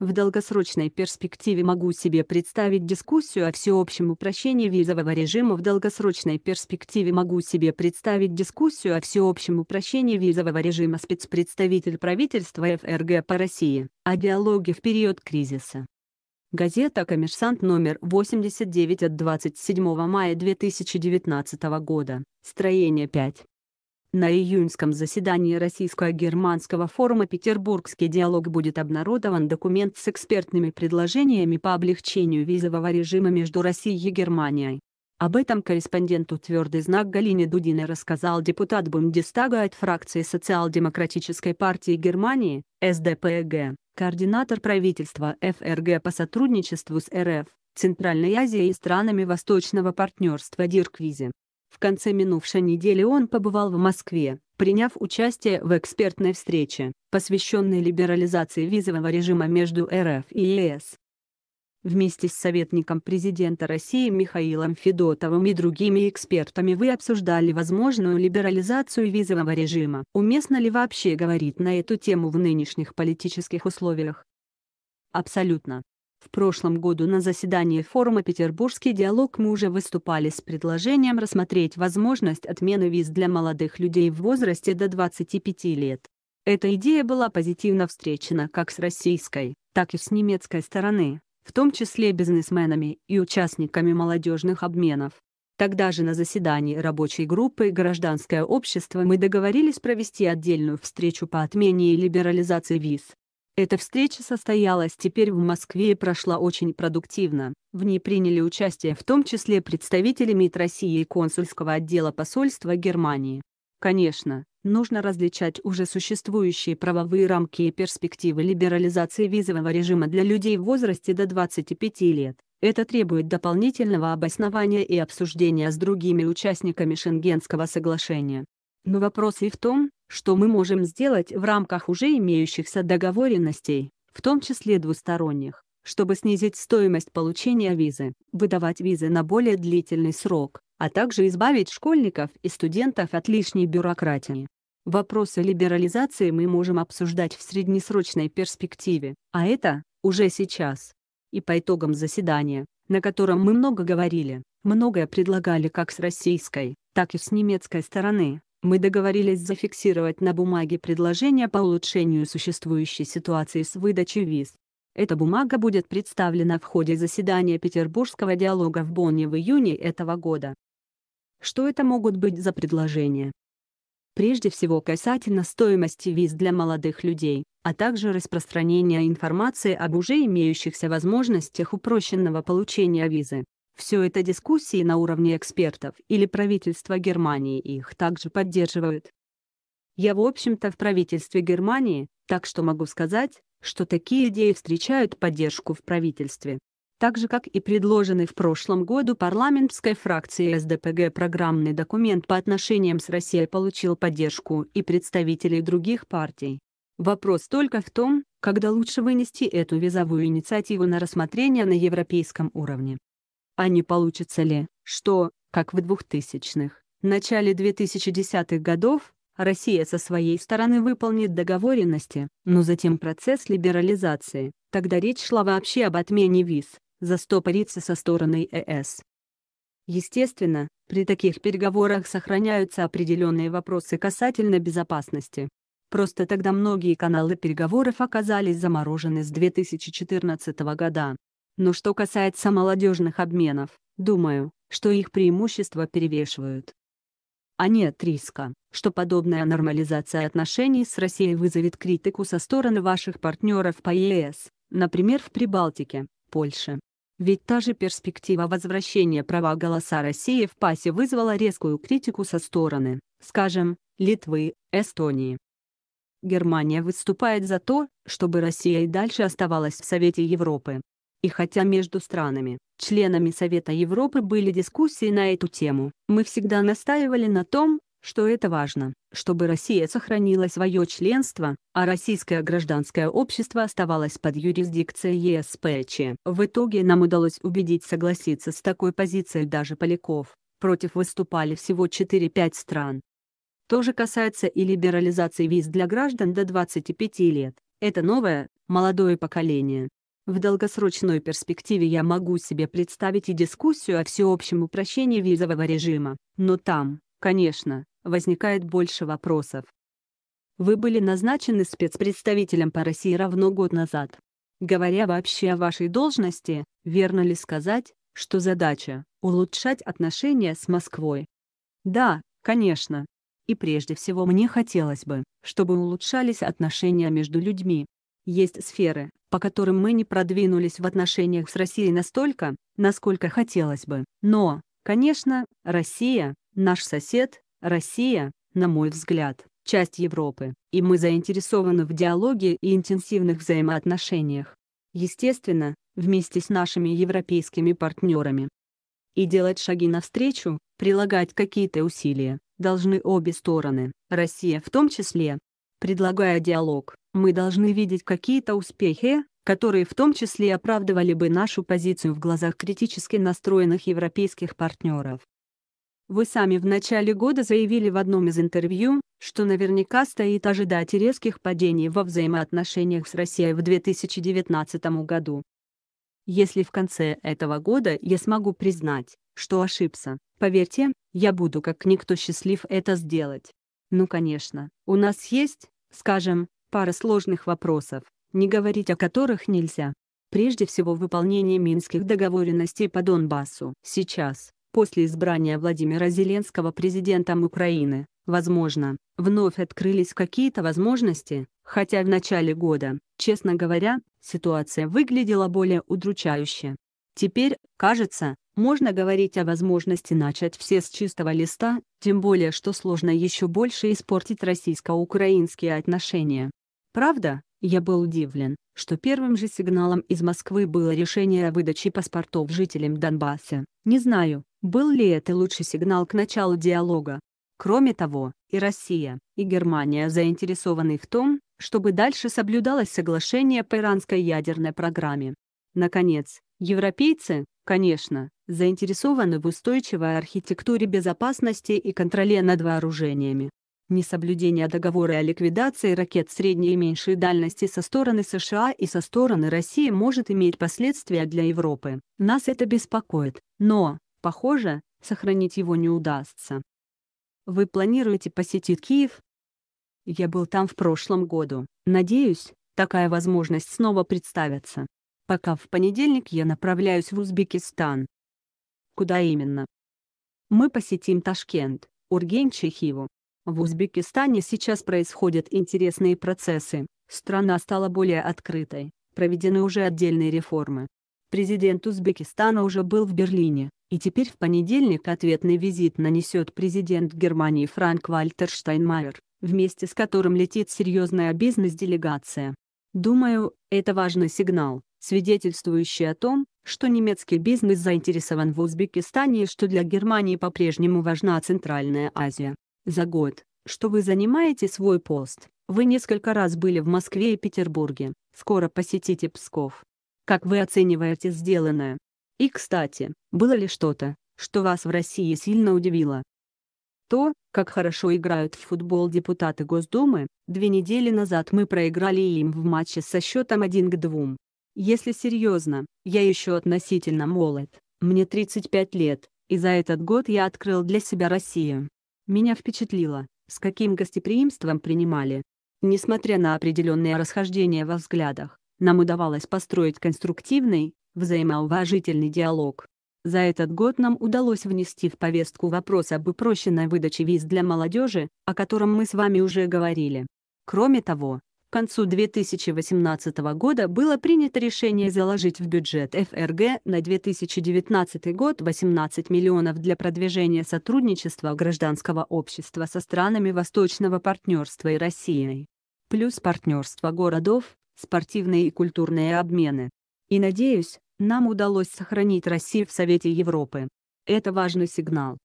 В долгосрочной перспективе могу себе представить дискуссию о всеобщем упрощении визового режима. В долгосрочной перспективе могу себе представить дискуссию о всеобщем упрощении визового режима спецпредставитель правительства ФРГ по России о диалоге в период кризиса. Газета «Коммерсант» номер 89 от 27 мая 2019 года, строение 5. На июньском заседании Российско-германского форума «Петербургский диалог» будет обнародован документ с экспертными предложениями по облегчению визового режима между Россией и Германией. Об этом корреспонденту «Твердый знак» Галине Дудиной рассказал депутат Бундестага от фракции Социал-демократической партии Германии, СДПГ, координатор правительства ФРГ по сотрудничеству с РФ, Центральной Азией и странами Восточного партнерства Дирквизе конце минувшей недели он побывал в Москве, приняв участие в экспертной встрече, посвященной либерализации визового режима между РФ и ЕС. Вместе с советником президента России Михаилом Федотовым и другими экспертами вы обсуждали возможную либерализацию визового режима. Уместно ли вообще говорить на эту тему в нынешних политических условиях? Абсолютно. В прошлом году на заседании форума «Петербургский диалог» мы уже выступали с предложением рассмотреть возможность отмены виз для молодых людей в возрасте до 25 лет. Эта идея была позитивно встречена как с российской, так и с немецкой стороны, в том числе бизнесменами и участниками молодежных обменов. Тогда же на заседании рабочей группы «Гражданское общество» мы договорились провести отдельную встречу по отмене и либерализации виз, эта встреча состоялась теперь в Москве и прошла очень продуктивно. В ней приняли участие в том числе представители МИД России и консульского отдела посольства Германии. Конечно, нужно различать уже существующие правовые рамки и перспективы либерализации визового режима для людей в возрасте до 25 лет. Это требует дополнительного обоснования и обсуждения с другими участниками Шенгенского соглашения. Но вопрос и в том, что мы можем сделать в рамках уже имеющихся договоренностей, в том числе двусторонних, чтобы снизить стоимость получения визы, выдавать визы на более длительный срок, а также избавить школьников и студентов от лишней бюрократии. Вопросы либерализации мы можем обсуждать в среднесрочной перспективе, а это уже сейчас. И по итогам заседания, на котором мы много говорили, многое предлагали как с российской, так и с немецкой стороны, мы договорились зафиксировать на бумаге предложение по улучшению существующей ситуации с выдачей виз. Эта бумага будет представлена в ходе заседания Петербургского диалога в Бонне в июне этого года. Что это могут быть за предложения? Прежде всего касательно стоимости виз для молодых людей, а также распространения информации об уже имеющихся возможностях упрощенного получения визы. Все это дискуссии на уровне экспертов или правительства Германии их также поддерживают. Я в общем-то в правительстве Германии, так что могу сказать, что такие идеи встречают поддержку в правительстве. Так же как и предложенный в прошлом году парламентской фракцией СДПГ программный документ по отношениям с Россией получил поддержку и представителей других партий. Вопрос только в том, когда лучше вынести эту визовую инициативу на рассмотрение на европейском уровне а не получится ли, что, как в 2000-х, в начале 2010-х годов Россия со своей стороны выполнит договоренности, но затем процесс либерализации, тогда речь шла вообще об отмене виз, застопорится со стороны ЕС. Э Естественно, при таких переговорах сохраняются определенные вопросы касательно безопасности. Просто тогда многие каналы переговоров оказались заморожены с 2014 года, но что касается молодежных обменов, думаю, что их преимущества перевешивают. А нет риска, что подобная нормализация отношений с Россией вызовет критику со стороны ваших партнеров по ЕС, например в Прибалтике, Польше. Ведь та же перспектива возвращения права голоса России в ПАСе вызвала резкую критику со стороны, скажем, Литвы, Эстонии. Германия выступает за то, чтобы Россия и дальше оставалась в Совете Европы, и хотя между странами, членами Совета Европы были дискуссии на эту тему, мы всегда настаивали на том, что это важно, чтобы Россия сохранила свое членство, а российское гражданское общество оставалось под юрисдикцией ЕСПЧ. В итоге нам удалось убедить согласиться с такой позицией даже Поляков, против выступали всего 4-5 стран. То же касается и либерализации виз для граждан до 25 лет. Это новое, молодое поколение, в долгосрочной перспективе я могу себе представить и дискуссию о всеобщем упрощении визового режима, но там, конечно, возникает больше вопросов. Вы были назначены спецпредставителем по России равно год назад. Говоря вообще о вашей должности, верно ли сказать, что задача – улучшать отношения с Москвой? Да, конечно. И прежде всего мне хотелось бы, чтобы улучшались отношения между людьми, есть сферы, по которым мы не продвинулись в отношениях с Россией настолько, насколько хотелось бы. Но, конечно, Россия — наш сосед, Россия, на мой взгляд, часть Европы, и мы заинтересованы в диалоге и интенсивных взаимоотношениях. Естественно, вместе с нашими европейскими партнерами. И делать шаги навстречу, прилагать какие-то усилия, должны обе стороны, Россия в том числе, Предлагая диалог, мы должны видеть какие-то успехи, которые в том числе оправдывали бы нашу позицию в глазах критически настроенных европейских партнеров. Вы сами в начале года заявили в одном из интервью, что наверняка стоит ожидать резких падений во взаимоотношениях с Россией в 2019 году. Если в конце этого года я смогу признать, что ошибся, поверьте, я буду как никто счастлив это сделать. Ну, конечно, у нас есть, скажем, пара сложных вопросов, не говорить о которых нельзя. Прежде всего выполнение минских договоренностей по Донбассу. Сейчас, после избрания Владимира Зеленского президентом Украины, возможно, вновь открылись какие-то возможности, хотя в начале года, честно говоря, ситуация выглядела более удручающе. Теперь, кажется, можно говорить о возможности начать все с чистого листа, тем более что сложно еще больше испортить российско-украинские отношения. Правда, я был удивлен, что первым же сигналом из Москвы было решение о выдаче паспортов жителям Донбасса. Не знаю, был ли это лучший сигнал к началу диалога. Кроме того, и Россия, и Германия заинтересованы в том, чтобы дальше соблюдалось соглашение по иранской ядерной программе. Наконец, европейцы, Конечно, заинтересованы в устойчивой архитектуре безопасности и контроле над вооружениями. Несоблюдение договора о ликвидации ракет средней и меньшей дальности со стороны США и со стороны России может иметь последствия для Европы. Нас это беспокоит, но, похоже, сохранить его не удастся. Вы планируете посетить Киев? Я был там в прошлом году. Надеюсь, такая возможность снова представится пока в понедельник я направляюсь в Узбекистан. Куда именно? Мы посетим Ташкент, Ургенч и В Узбекистане сейчас происходят интересные процессы, страна стала более открытой, проведены уже отдельные реформы. Президент Узбекистана уже был в Берлине, и теперь в понедельник ответный визит нанесет президент Германии Франк Вальтер Штайнмайер, вместе с которым летит серьезная бизнес-делегация. Думаю, это важный сигнал свидетельствующие о том, что немецкий бизнес заинтересован в Узбекистане и что для Германии по-прежнему важна Центральная Азия. За год, что вы занимаете свой пост, вы несколько раз были в Москве и Петербурге, скоро посетите Псков. Как вы оцениваете сделанное? И, кстати, было ли что-то, что вас в России сильно удивило? То, как хорошо играют в футбол депутаты Госдумы, две недели назад мы проиграли им в матче со счетом 1 к 2. Если серьезно, я еще относительно молод, мне 35 лет, и за этот год я открыл для себя Россию. Меня впечатлило, с каким гостеприимством принимали. Несмотря на определенные расхождения во взглядах, нам удавалось построить конструктивный, взаимоуважительный диалог. За этот год нам удалось внести в повестку вопрос об упрощенной выдаче виз для молодежи, о котором мы с вами уже говорили. Кроме того, к концу 2018 года было принято решение заложить в бюджет ФРГ на 2019 год 18 миллионов для продвижения сотрудничества гражданского общества со странами Восточного партнерства и Россией. Плюс партнерство городов, спортивные и культурные обмены. И надеюсь, нам удалось сохранить Россию в Совете Европы. Это важный сигнал.